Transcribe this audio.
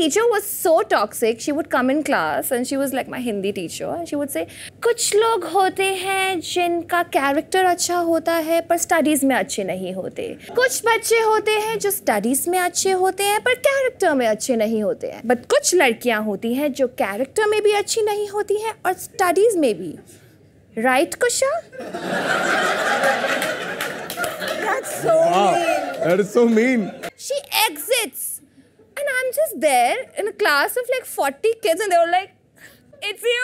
teacher was so toxic. She would come in class and she was like my Hindi teacher. And she would say, कुछ लोग होते हैं जिनका character अच्छा होता है पर स्टडीज़ में अच्छे नहीं होते कुछ बच्चे होते हैं जो स्टडीज़ में अच्छे होते हैं पर कैरेक्टर में अच्छे नहीं होते हैं बट कुछ लड़कियाँ होती हैं जो कैरेक्टर में भी अच्छी नहीं होती हैं और स्टडीज़ में भी राइट कुशा That's so wow. mean. That is so mean. She exits I'm just there in a class of like 40 kids and they were like, it's you,